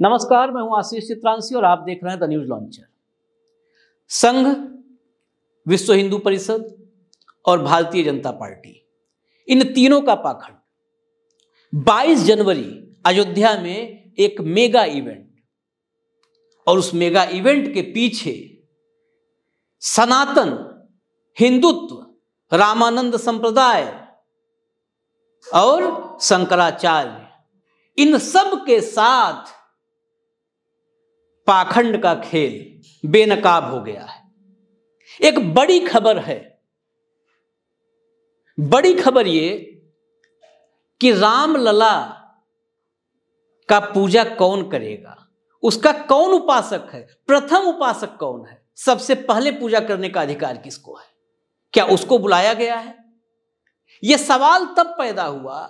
नमस्कार मैं हूं आशीष चित्रांशी और आप देख रहे हैं द न्यूज लॉन्चर संघ विश्व हिंदू परिषद और भारतीय जनता पार्टी इन तीनों का पाखंड 22 जनवरी अयोध्या में एक मेगा इवेंट और उस मेगा इवेंट के पीछे सनातन हिंदुत्व रामानंद संप्रदाय और शंकराचार्य इन सब के साथ पाखंड का खेल बेनकाब हो गया है एक बड़ी खबर है बड़ी खबर ये कि राम लला का पूजा कौन करेगा उसका कौन उपासक है प्रथम उपासक कौन है सबसे पहले पूजा करने का अधिकार किसको है क्या उसको बुलाया गया है यह सवाल तब पैदा हुआ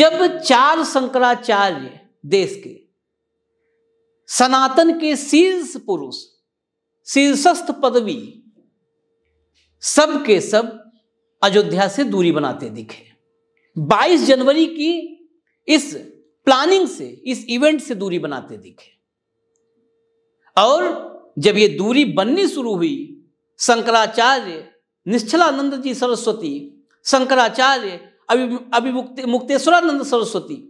जब चार शंकराचार्य देश के सनातन के शीर्ष पुरुष शीर्षस्थ पदवी सब के सब अयोध्या से दूरी बनाते दिखे 22 जनवरी की इस प्लानिंग से इस इवेंट से दूरी बनाते दिखे और जब ये दूरी बननी शुरू हुई शंकराचार्य निश्चलानंद जी सरस्वती शंकराचार्य अभिमुक्त मुक्तेश्वरानंद सरस्वती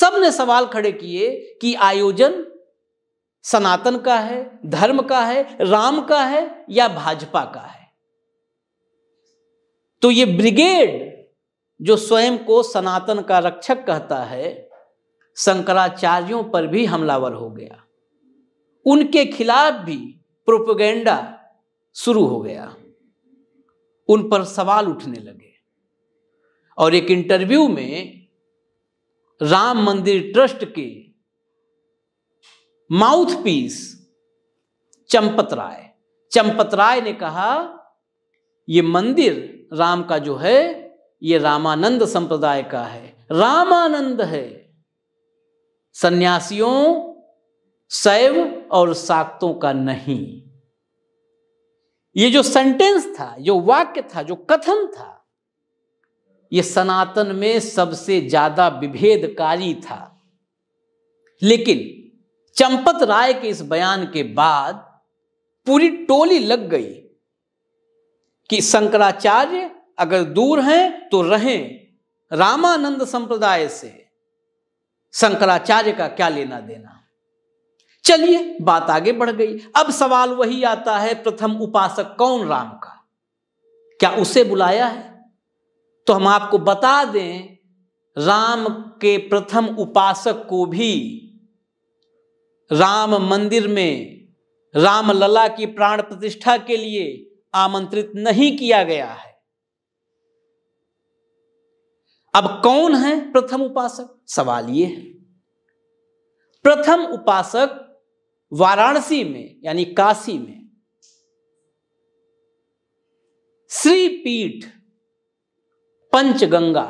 सब ने सवाल खड़े किए कि आयोजन सनातन का है धर्म का है राम का है या भाजपा का है तो ये ब्रिगेड जो स्वयं को सनातन का रक्षक कहता है शंकराचार्यों पर भी हमलावर हो गया उनके खिलाफ भी प्रोपोगेंडा शुरू हो गया उन पर सवाल उठने लगे और एक इंटरव्यू में राम मंदिर ट्रस्ट के माउथ पीस चंपत राय चंपत राय ने कहा यह मंदिर राम का जो है यह रामानंद संप्रदाय का है रामानंद है सन्यासियों शैव और साक्तों का नहीं ये जो सेंटेंस था जो वाक्य था जो कथन था ये सनातन में सबसे ज्यादा विभेदकारी था लेकिन चंपत राय के इस बयान के बाद पूरी टोली लग गई कि शंकराचार्य अगर दूर हैं तो रहें रामानंद संप्रदाय से शंकराचार्य का क्या लेना देना चलिए बात आगे बढ़ गई अब सवाल वही आता है प्रथम उपासक कौन राम का क्या उसे बुलाया है तो हम आपको बता दें राम के प्रथम उपासक को भी राम मंदिर में राम लला की प्राण प्रतिष्ठा के लिए आमंत्रित नहीं किया गया है अब कौन है प्रथम उपासक सवाल ये है प्रथम उपासक वाराणसी में यानी काशी में श्री पीठ पंचगंगा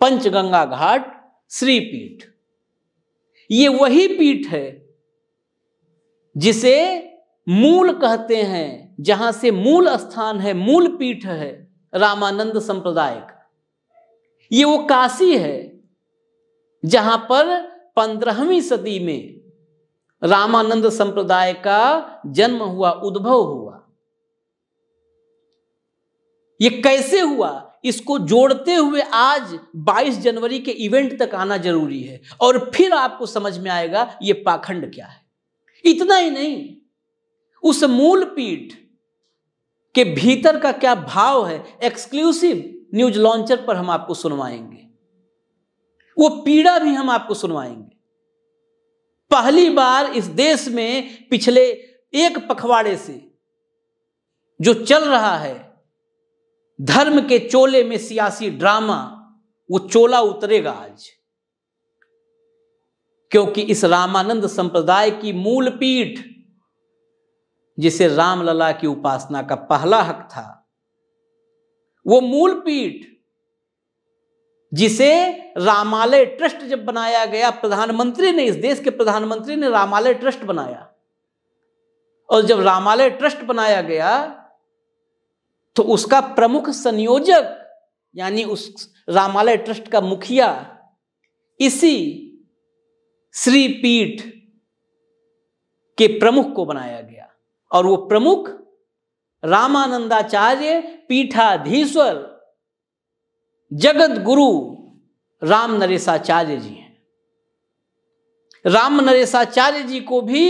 पंचगंगा घाट श्रीपीठ ये वही पीठ है जिसे मूल कहते हैं जहां से मूल स्थान है मूल पीठ है रामानंद संप्रदाय का ये वो काशी है जहां पर पंद्रहवीं सदी में रामानंद संप्रदाय का जन्म हुआ उद्भव हुआ ये कैसे हुआ इसको जोड़ते हुए आज 22 जनवरी के इवेंट तक आना जरूरी है और फिर आपको समझ में आएगा ये पाखंड क्या है इतना ही नहीं उस मूल पीठ के भीतर का क्या भाव है एक्सक्लूसिव न्यूज लॉन्चर पर हम आपको सुनवाएंगे वो पीड़ा भी हम आपको सुनवाएंगे पहली बार इस देश में पिछले एक पखवाड़े से जो चल रहा है धर्म के चोले में सियासी ड्रामा वो चोला उतरेगा आज क्योंकि इस रामानंद संप्रदाय की मूल पीठ जिसे रामलला की उपासना का पहला हक था वो मूल पीठ जिसे रामालय ट्रस्ट जब बनाया गया प्रधानमंत्री ने इस देश के प्रधानमंत्री ने रामालय ट्रस्ट बनाया और जब रामालय ट्रस्ट बनाया गया तो उसका प्रमुख संयोजक यानी उस रामालय ट्रस्ट का मुखिया इसी श्री पीठ के प्रमुख को बनाया गया और वो प्रमुख रामानंदाचार्य पीठाधीश्वर जगत गुरु राम नरेशाचार्य जी हैं राम नरेशाचार्य जी को भी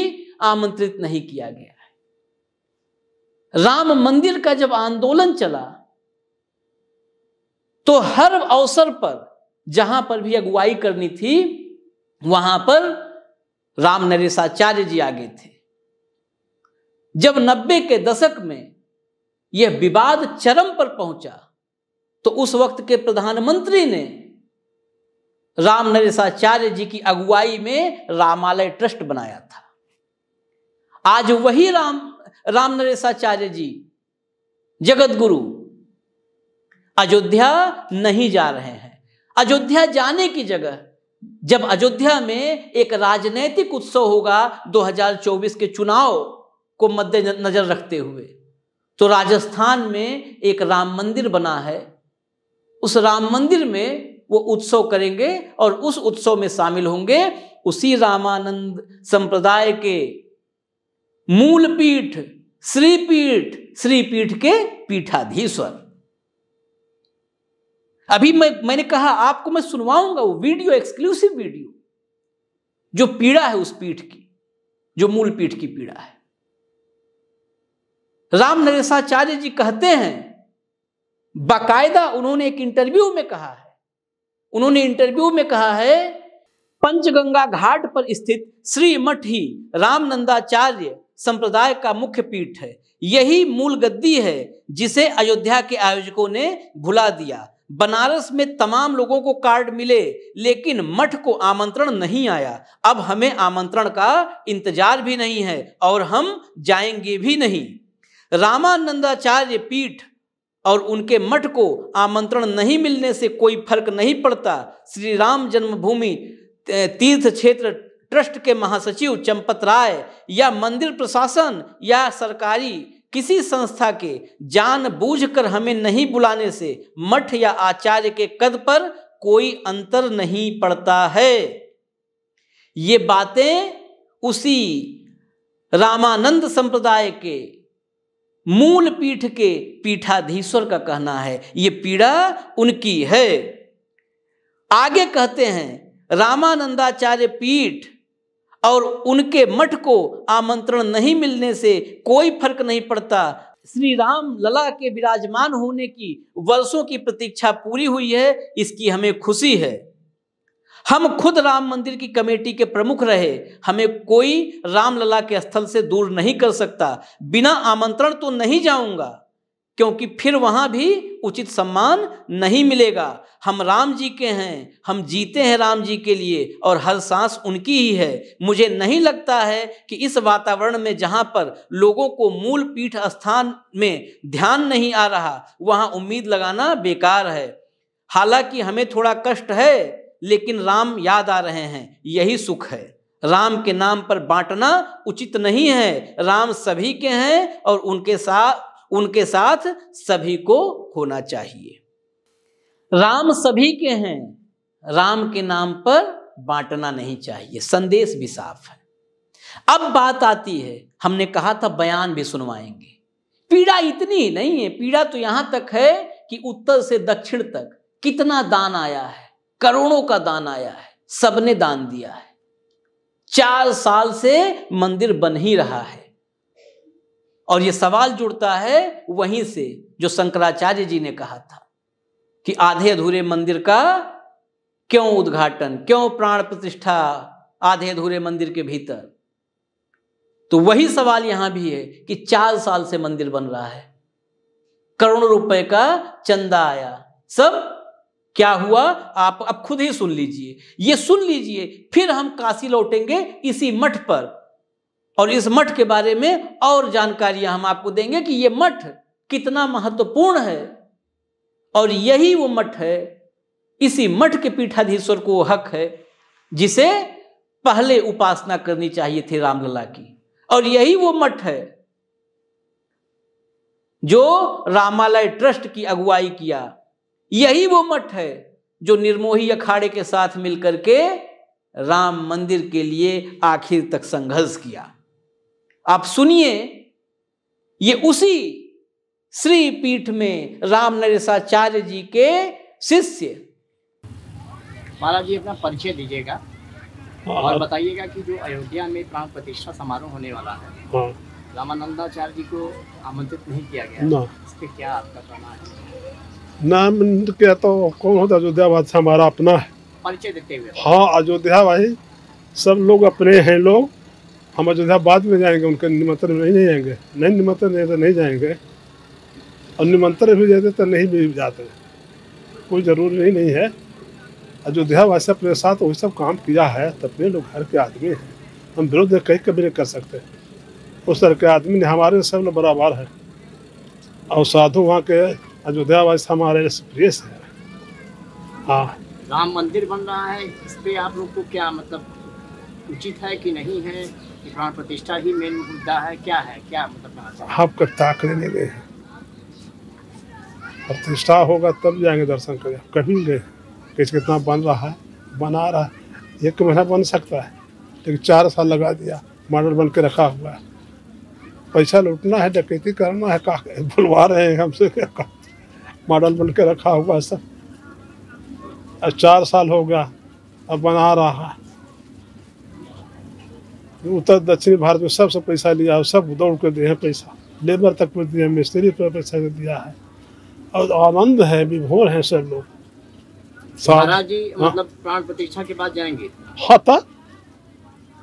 आमंत्रित नहीं किया गया है राम मंदिर का जब आंदोलन चला तो हर अवसर पर जहां पर भी अगुवाई करनी थी वहां पर राम नरेशाचार्य जी आगे थे जब नब्बे के दशक में यह विवाद चरम पर पहुंचा तो उस वक्त के प्रधानमंत्री ने राम नरेशाचार्य जी की अगुवाई में रामालय ट्रस्ट बनाया था आज वही राम राम नरेशाचार्य जी जगत गुरु अयोध्या नहीं जा रहे हैं अयोध्या जाने की जगह जब अयोध्या में एक राजनैतिक उत्सव होगा 2024 के चुनाव को मद्देनजर रखते हुए तो राजस्थान में एक राम मंदिर बना है उस राम मंदिर में वो उत्सव करेंगे और उस उत्सव में शामिल होंगे उसी रामानंद संप्रदाय के मूल पीठ श्रीपीठ श्रीपीठ के पीठाधीश्वर अभी मैं मैंने कहा आपको मैं सुनवाऊंगा वो वीडियो एक्सक्लूसिव वीडियो जो पीड़ा है उस पीठ की जो मूल पीठ की पीड़ा है राम नरेशाचार्य जी कहते हैं बाकायदा उन्होंने एक इंटरव्यू में कहा है उन्होंने इंटरव्यू में कहा है पंचगंगा घाट पर स्थित श्री मठ ही रामनंदाचार्य संप्रदाय का मुख्य पीठ है यही मूल गद्दी है जिसे अयोध्या के आयोजकों ने भुला दिया बनारस में तमाम लोगों को कार्ड मिले लेकिन मठ को आमंत्रण नहीं आया अब हमें आमंत्रण का इंतजार भी नहीं है और हम जाएंगे भी नहीं रामानंदाचार्य पीठ और उनके मठ को आमंत्रण नहीं मिलने से कोई फर्क नहीं पड़ता श्री राम जन्मभूमि तीर्थ क्षेत्र ट्रस्ट के महासचिव चंपत राय या मंदिर प्रशासन या सरकारी किसी संस्था के जानबूझकर हमें नहीं बुलाने से मठ या आचार्य के कद पर कोई अंतर नहीं पड़ता है ये बातें उसी रामानंद संप्रदाय के मूल पीठ के पीठाधीश्वर का कहना है ये पीड़ा उनकी है आगे कहते हैं रामानंदाचार्य पीठ और उनके मठ को आमंत्रण नहीं मिलने से कोई फर्क नहीं पड़ता श्री राम लला के विराजमान होने की वर्षों की प्रतीक्षा पूरी हुई है इसकी हमें खुशी है हम खुद राम मंदिर की कमेटी के प्रमुख रहे हमें कोई रामलला के स्थल से दूर नहीं कर सकता बिना आमंत्रण तो नहीं जाऊंगा क्योंकि फिर वहाँ भी उचित सम्मान नहीं मिलेगा हम राम जी के हैं हम जीते हैं राम जी के लिए और हर सांस उनकी ही है मुझे नहीं लगता है कि इस वातावरण में जहाँ पर लोगों को मूल पीठ स्थान में ध्यान नहीं आ रहा वहाँ उम्मीद लगाना बेकार है हालांकि हमें थोड़ा कष्ट है लेकिन राम याद आ रहे हैं यही सुख है राम के नाम पर बांटना उचित नहीं है राम सभी के हैं और उनके साथ उनके साथ सभी को होना चाहिए राम सभी के हैं राम के नाम पर बांटना नहीं चाहिए संदेश भी साफ है अब बात आती है हमने कहा था बयान भी सुनवाएंगे पीड़ा इतनी नहीं है पीड़ा तो यहां तक है कि उत्तर से दक्षिण तक कितना दान आया है करोड़ों का दान आया है सबने दान दिया है चार साल से मंदिर बन ही रहा है और ये सवाल जुड़ता है वहीं से जो शंकराचार्य जी ने कहा था कि आधे अधूरे मंदिर का क्यों उद्घाटन क्यों प्राण प्रतिष्ठा आधे अधूरे मंदिर के भीतर तो वही सवाल यहां भी है कि चार साल से मंदिर बन रहा है करोड़ों रुपए का चंदा आया सब क्या हुआ आप अब खुद ही सुन लीजिए ये सुन लीजिए फिर हम काशी लौटेंगे इसी मठ पर और इस मठ के बारे में और जानकारियां हम आपको देंगे कि ये मठ कितना महत्वपूर्ण है और यही वो मठ है इसी मठ के पीठाधीश्वर को वो हक है जिसे पहले उपासना करनी चाहिए थी रामलला की और यही वो मठ है जो रामालय ट्रस्ट की अगुवाई किया यही वो मठ है जो निर्मोही अखाड़े के साथ मिलकर के राम मंदिर के लिए आखिर तक संघर्ष किया आप सुनिए ये उसी श्री पीठ में राम नरेशाचार्य जी के शिष्य महाराज जी अपना परिचय दीजिएगा हाँ, और बताइएगा कि जो अयोध्या में प्राण प्रतिष्ठा समारोह होने वाला है हाँ। रामानंदाचार्य जी को आमंत्रित नहीं किया गया इस पे क्या आपका कहना है नाम क्या तो कौन होता अयोध्या बादशाह हमारा अपना है परिचय देते हुए हाँ अयोध्या भाई सब लोग अपने हैं लोग हम अयोध्या बाद में जाएंगे उनके निमंत्रण नहीं, नहीं जाएंगे नहीं निमंत्रण नहीं तो नहीं जाएंगे और निमंत्रण भी देते तो नहीं भी जाते कोई ज़रूरी नहीं, नहीं है अयोध्या वैसे अपने साथ वही सब काम किया है तो अपने लोग घर के आदमी हैं हम विरोध कहीं कभी नहीं कर सकते उस तरह के आदमी ने हमारे सब ने बराबर है और साधु वहाँ के अयोध्या वासी हमारे प्रिय है हाँ राम मंदिर बन रहा है इस पर आप लोग को क्या मतलब उचित है कि नहीं है प्राण प्रतिष्ठा ही मेन मुद्दा है क्या है क्या मतलब आपका टाक लेने गए प्रतिष्ठा होगा तब जाएंगे दर्शन करें कभी गए कैसे कितना बन रहा है बना रहा है एक महीना बन सकता है लेकिन चार साल लगा दिया मॉडल बन के रखा हुआ है पैसा लूटना है डकैती करना है का बुलवा रहे हैं हमसे मॉडल बन के रखा हुआ है सब चार साल हो गया अब बना रहा है उत्तर दक्षिण भारत में सबसे पैसा लिया है सब दौड़ कर दिए हैं पैसा लेबर तक पर दिए मिस्त्री पर पैसा दिया है और आनंद है विभोर है सब लोग जी हाँ। मतलब प्राण के बाद जाएंगे हाँ तक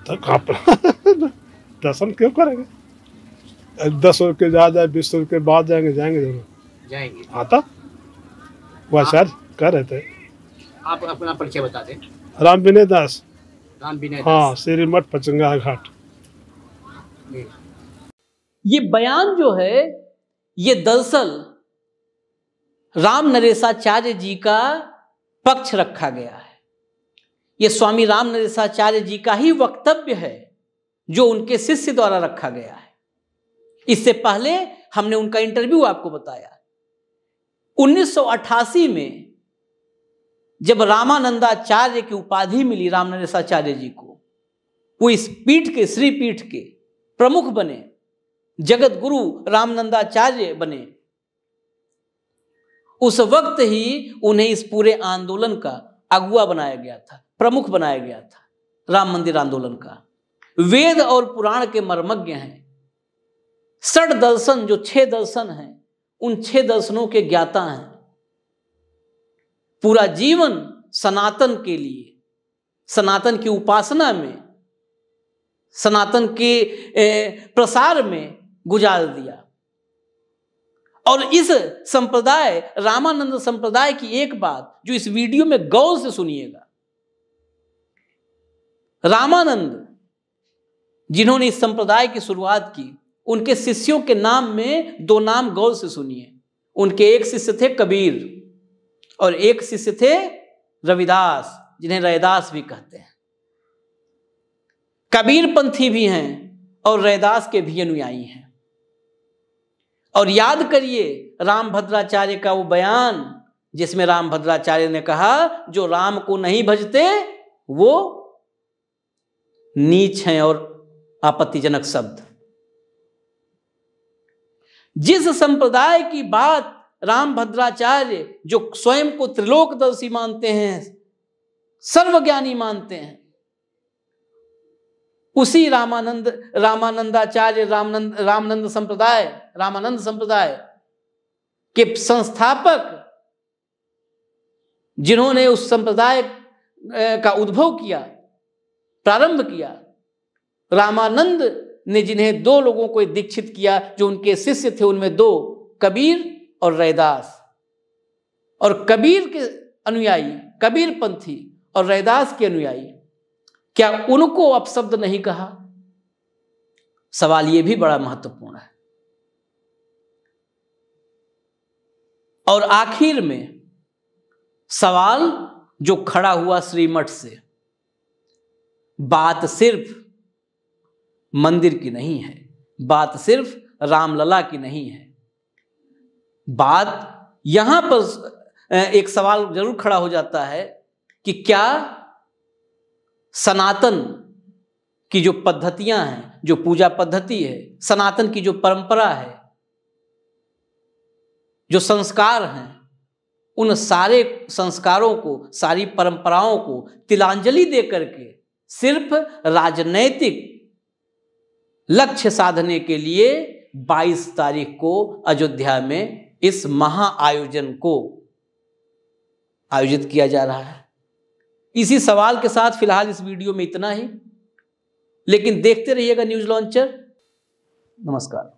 दर्शन क्यों करेंगे दस रोज के जा बीस रोज के बाद जाएंगे जाएंगे जरूर जाएंगे हाँ तक वो आचार्य कह रहे थे आप अपना परिचय बता दें राम विनय दास हाँ श्री मठ पचंगा घाट ये बयान जो है ये दरअसल राम नरेशाचार्य जी का पक्ष रखा गया है ये स्वामी राम नरेशाचार्य जी का ही वक्तव्य है जो उनके शिष्य द्वारा रखा गया है इससे पहले हमने उनका इंटरव्यू आपको बताया 1988 में जब रामानंदाचार्य की उपाधि मिली रामनरेशाचार्य जी को वो इस पीठ के श्री पीठ के प्रमुख बने जगत गुरु रामनंदाचार्य बने उस वक्त ही उन्हें इस पूरे आंदोलन का अगुआ बनाया गया था प्रमुख बनाया गया था राम मंदिर आंदोलन का वेद और पुराण के मर्मज्ञ हैं सठ दर्शन जो छह दर्शन हैं उन छह दर्शनों के ज्ञाता हैं पूरा जीवन सनातन के लिए सनातन की उपासना में सनातन के प्रसार में गुजार दिया और इस संप्रदाय रामानंद संप्रदाय की एक बात जो इस वीडियो में गौर से सुनिएगा रामानंद जिन्होंने इस संप्रदाय की शुरुआत की उनके शिष्यों के नाम में दो नाम गौर से सुनिए उनके एक शिष्य थे कबीर और एक शिष्य थे रविदास जिन्हें रैदास भी कहते हैं कबीर पंथी भी हैं और रैदास के भी अनुयायी हैं और याद करिए राम भद्राचार्य का वो बयान जिसमें राम भद्राचार्य ने कहा जो राम को नहीं भजते वो नीच हैं और आपत्तिजनक शब्द जिस संप्रदाय की बात राम भद्राचार्य जो स्वयं को त्रिलोकदर्शी मानते हैं सर्वज्ञानी मानते हैं उसी रामानंद रामानंदाचार्य रामनंद रामनंद संप्रदाय रामानंद संप्रदाय के संस्थापक जिन्होंने उस संप्रदाय का उद्भव किया प्रारंभ किया रामानंद ने जिन्हें दो लोगों को दीक्षित किया जो उनके शिष्य थे उनमें दो कबीर और रैदास और कबीर के अनुयायी कबीर पंथी और रैदास के अनुयायी क्या उनको अपशब्द नहीं कहा सवाल यह भी बड़ा महत्वपूर्ण है और आखिर में सवाल जो खड़ा हुआ श्रीमठ से बात सिर्फ मंदिर की नहीं है बात सिर्फ रामलला की नहीं है बात यहां पर एक सवाल जरूर खड़ा हो जाता है कि क्या सनातन की जो पद्धतियां हैं जो पूजा पद्धति है सनातन की जो परंपरा है जो संस्कार हैं उन सारे संस्कारों को सारी परंपराओं को तिलांजलि दे करके सिर्फ राजनैतिक लक्ष्य साधने के लिए 22 तारीख को अयोध्या में इस महाआयोजन को आयोजित किया जा रहा है इसी सवाल के साथ फिलहाल इस वीडियो में इतना ही लेकिन देखते रहिएगा न्यूज लॉन्चर नमस्कार